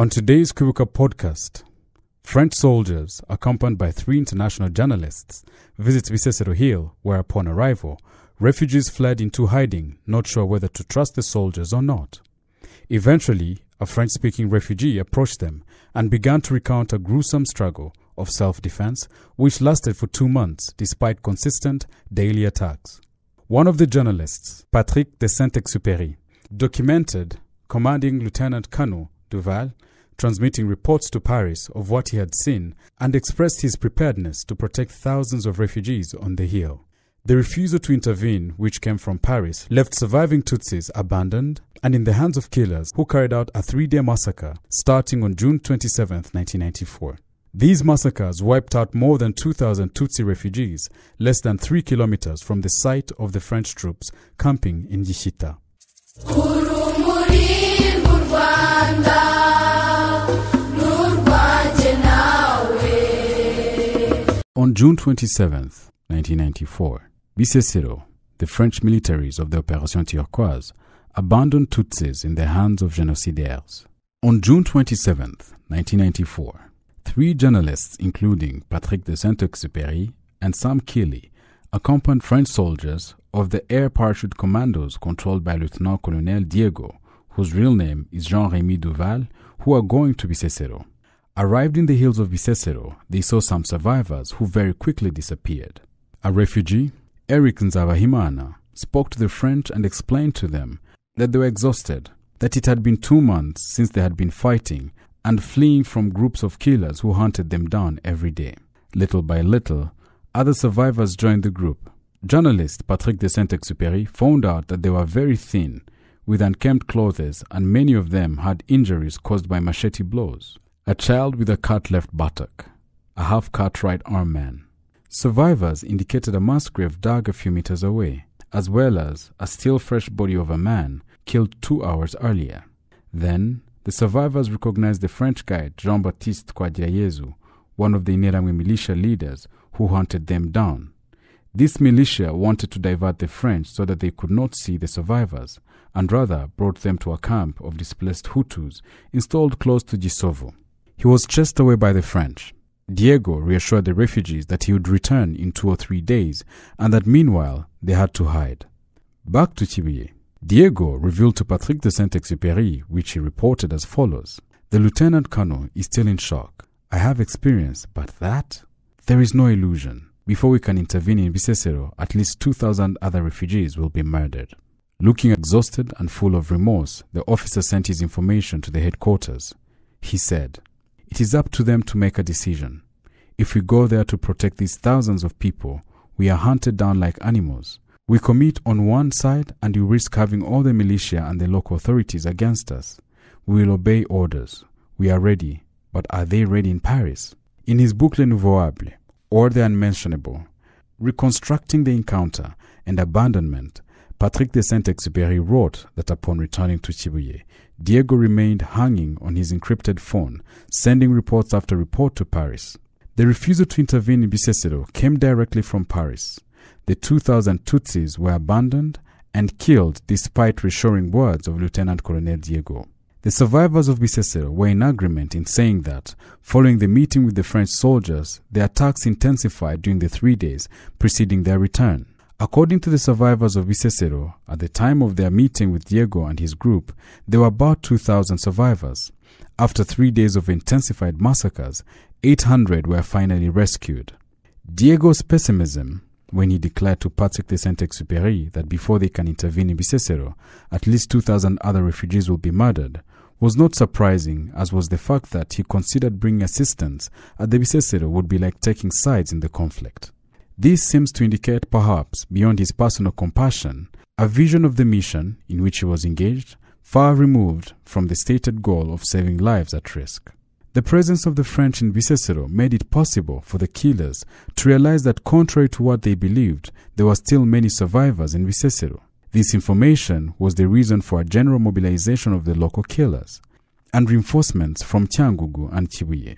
On today's Kuruka podcast, French soldiers, accompanied by three international journalists, visit Bisesero Hill, where upon arrival, refugees fled into hiding, not sure whether to trust the soldiers or not. Eventually, a French speaking refugee approached them and began to recount a gruesome struggle of self defense, which lasted for two months despite consistent daily attacks. One of the journalists, Patrick de Saint Exupéry, documented commanding Lieutenant Colonel Duval transmitting reports to Paris of what he had seen and expressed his preparedness to protect thousands of refugees on the hill. The refusal to intervene, which came from Paris, left surviving Tutsis abandoned and in the hands of killers who carried out a three day massacre starting on June 27, 1994. These massacres wiped out more than 2,000 Tutsi refugees less than three kilometers from the site of the French troops camping in Yishita. On June 27, 1994, Bicecero, the French militaries of the Operation Turquoise, abandoned Tutsis in the hands of genocidaires. On June 27, 1994, three journalists, including Patrick de Saint-Exupéry and Sam Keeley, accompanied French soldiers of the Air Parachute Commandos controlled by Lieutenant Colonel Diego, whose real name is Jean-Rémy Duval, who are going to Bicecero. Arrived in the hills of Bisesero, they saw some survivors who very quickly disappeared. A refugee, Eric Nzavahimana, spoke to the French and explained to them that they were exhausted, that it had been two months since they had been fighting and fleeing from groups of killers who hunted them down every day. Little by little, other survivors joined the group. Journalist Patrick de Saint-Exupéry found out that they were very thin, with unkempt clothes, and many of them had injuries caused by machete blows a child with a cut left buttock, a half cut right arm man. Survivors indicated a mass grave dug a few meters away, as well as a still fresh body of a man killed two hours earlier. Then, the survivors recognized the French guide Jean Baptiste Kwajirayezu, one of the Ineramwe militia leaders who hunted them down. This militia wanted to divert the French so that they could not see the survivors, and rather brought them to a camp of displaced Hutus installed close to Gisovo. He was chased away by the French. Diego reassured the refugees that he would return in two or three days and that meanwhile they had to hide. Back to Tibier, Diego revealed to Patrick de Saint Exupéry, which he reported as follows The lieutenant colonel is still in shock. I have experience, but that? There is no illusion. Before we can intervene in Bicecero, at least 2,000 other refugees will be murdered. Looking exhausted and full of remorse, the officer sent his information to the headquarters. He said, it is up to them to make a decision. If we go there to protect these thousands of people, we are hunted down like animals. We commit on one side and we risk having all the militia and the local authorities against us. We will obey orders. We are ready, but are they ready in Paris? In his book Le Nouveau or The Unmentionable, reconstructing the encounter and abandonment, Patrick de Saint-Exupéry wrote that upon returning to Chibuye, Diego remained hanging on his encrypted phone, sending reports after report to Paris. The refusal to intervene in Bisesero came directly from Paris. The 2,000 Tutsis were abandoned and killed despite reassuring words of Lieutenant Colonel Diego. The survivors of Bisesero were in agreement in saying that, following the meeting with the French soldiers, the attacks intensified during the three days preceding their return. According to the survivors of Bicecero, at the time of their meeting with Diego and his group, there were about 2,000 survivors. After three days of intensified massacres, 800 were finally rescued. Diego's pessimism when he declared to Patrick de Saint-Exupéry that before they can intervene in Bicecero, at least 2,000 other refugees will be murdered, was not surprising, as was the fact that he considered bringing assistance at the would be like taking sides in the conflict. This seems to indicate, perhaps, beyond his personal compassion, a vision of the mission in which he was engaged, far removed from the stated goal of saving lives at risk. The presence of the French in Vicesero made it possible for the killers to realize that, contrary to what they believed, there were still many survivors in Vicesero. This information was the reason for a general mobilization of the local killers and reinforcements from Tiangugu and Chibuye.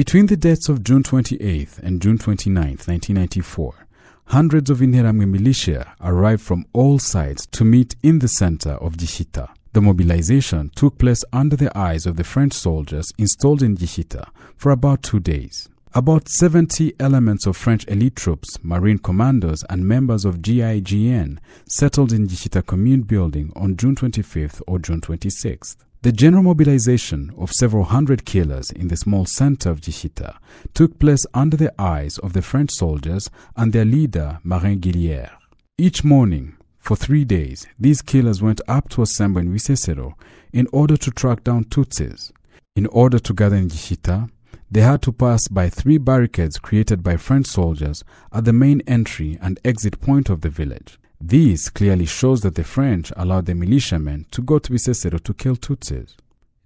Between the dates of June 28 and June 29, 1994, hundreds of Interahamwe militia arrived from all sides to meet in the center of Jishita. The mobilization took place under the eyes of the French soldiers installed in Jishita for about two days. About 70 elements of French elite troops, marine commandos, and members of GIGN settled in Jishita Commune Building on June 25th or June 26th. The general mobilization of several hundred killers in the small center of Jishita took place under the eyes of the French soldiers and their leader, Marin Guillier. Each morning, for three days, these killers went up to assemble in Wisesero in order to track down Tutsis. In order to gather in Jishita, they had to pass by three barricades created by French soldiers at the main entry and exit point of the village. This clearly shows that the French allowed the militiamen to go to Bicésero to kill Tutsis.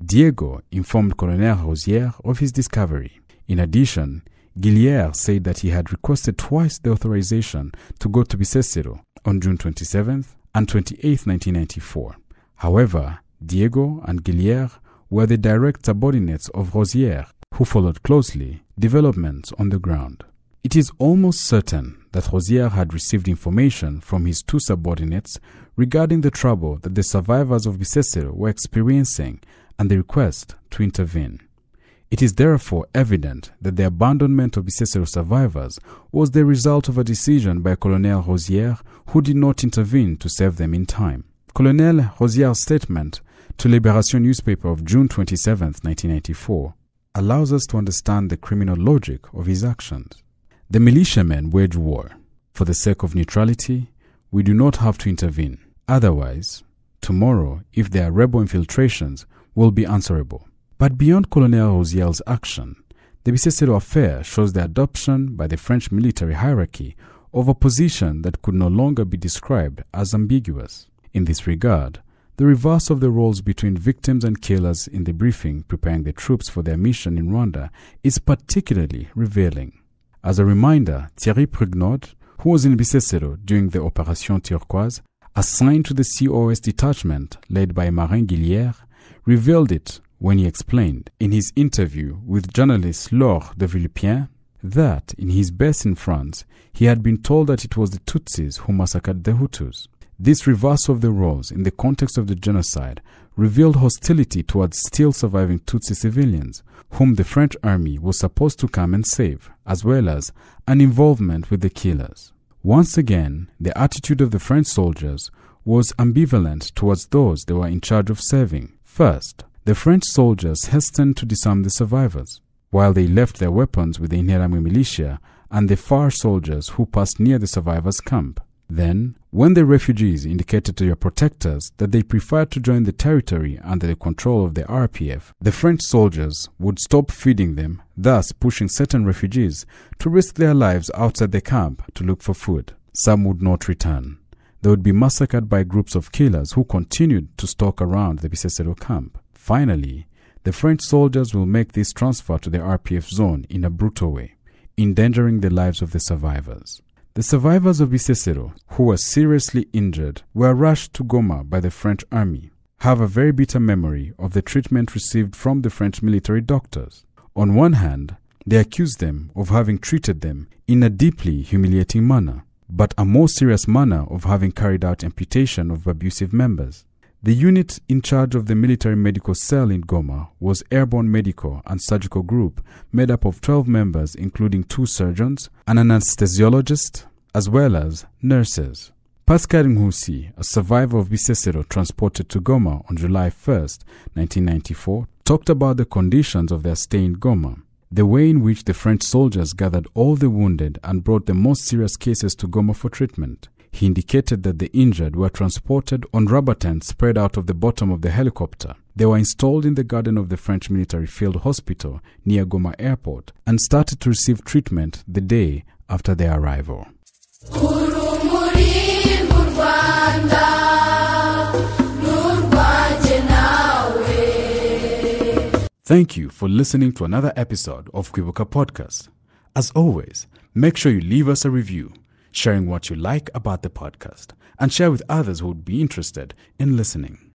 Diego informed Colonel Rosière of his discovery. In addition, Gillier said that he had requested twice the authorization to go to Bicésero on June 27 and 28, 1994. However, Diego and Gillier were the direct subordinates of Rosière, who followed closely developments on the ground. It is almost certain that Rozier had received information from his two subordinates regarding the trouble that the survivors of Bisesero were experiencing and the request to intervene. It is therefore evident that the abandonment of Bisesero survivors was the result of a decision by Colonel Rozier, who did not intervene to save them in time. Colonel Rozier's statement to Libération newspaper of June 27, 1994, allows us to understand the criminal logic of his actions. The militiamen wage war. For the sake of neutrality, we do not have to intervene. Otherwise, tomorrow, if there are rebel infiltrations, we'll be answerable. But beyond Colonel Rosiel's action, the Bisesero affair shows the adoption by the French military hierarchy of a position that could no longer be described as ambiguous. In this regard, the reverse of the roles between victims and killers in the briefing preparing the troops for their mission in Rwanda is particularly revealing. As a reminder, Thierry Prugnot, who was in Bicecero during the Operation Turquoise, assigned to the COS detachment led by Marin Guillier, revealed it when he explained in his interview with journalist Laure de Villepien that in his base in France, he had been told that it was the Tutsis who massacred the Hutus. This reversal of the roles in the context of the genocide revealed hostility towards still surviving Tutsi civilians, whom the French army was supposed to come and save, as well as an involvement with the killers. Once again, the attitude of the French soldiers was ambivalent towards those they were in charge of saving. First, the French soldiers hastened to disarm the survivors, while they left their weapons with the Inherame militia and the Far soldiers who passed near the survivors' camp. Then, when the refugees indicated to your protectors that they preferred to join the territory under the control of the RPF, the French soldiers would stop feeding them, thus pushing certain refugees to risk their lives outside the camp to look for food. Some would not return. They would be massacred by groups of killers who continued to stalk around the Bisesero camp. Finally, the French soldiers will make this transfer to the RPF zone in a brutal way, endangering the lives of the survivors. The survivors of Bisesero, who were seriously injured, were rushed to Goma by the French army, have a very bitter memory of the treatment received from the French military doctors. On one hand, they accuse them of having treated them in a deeply humiliating manner, but a more serious manner of having carried out amputation of abusive members. The unit in charge of the military medical cell in Goma was Airborne Medical and Surgical Group, made up of 12 members, including two surgeons and an anesthesiologist, as well as nurses. Pascal Ngusi, a survivor of Bisesero transported to Goma on July 1, 1994, talked about the conditions of their stay in Goma, the way in which the French soldiers gathered all the wounded and brought the most serious cases to Goma for treatment. He indicated that the injured were transported on rubber tents spread out of the bottom of the helicopter. They were installed in the garden of the French Military Field Hospital near Goma Airport and started to receive treatment the day after their arrival. Thank you for listening to another episode of Quibuka Podcast. As always, make sure you leave us a review sharing what you like about the podcast, and share with others who would be interested in listening.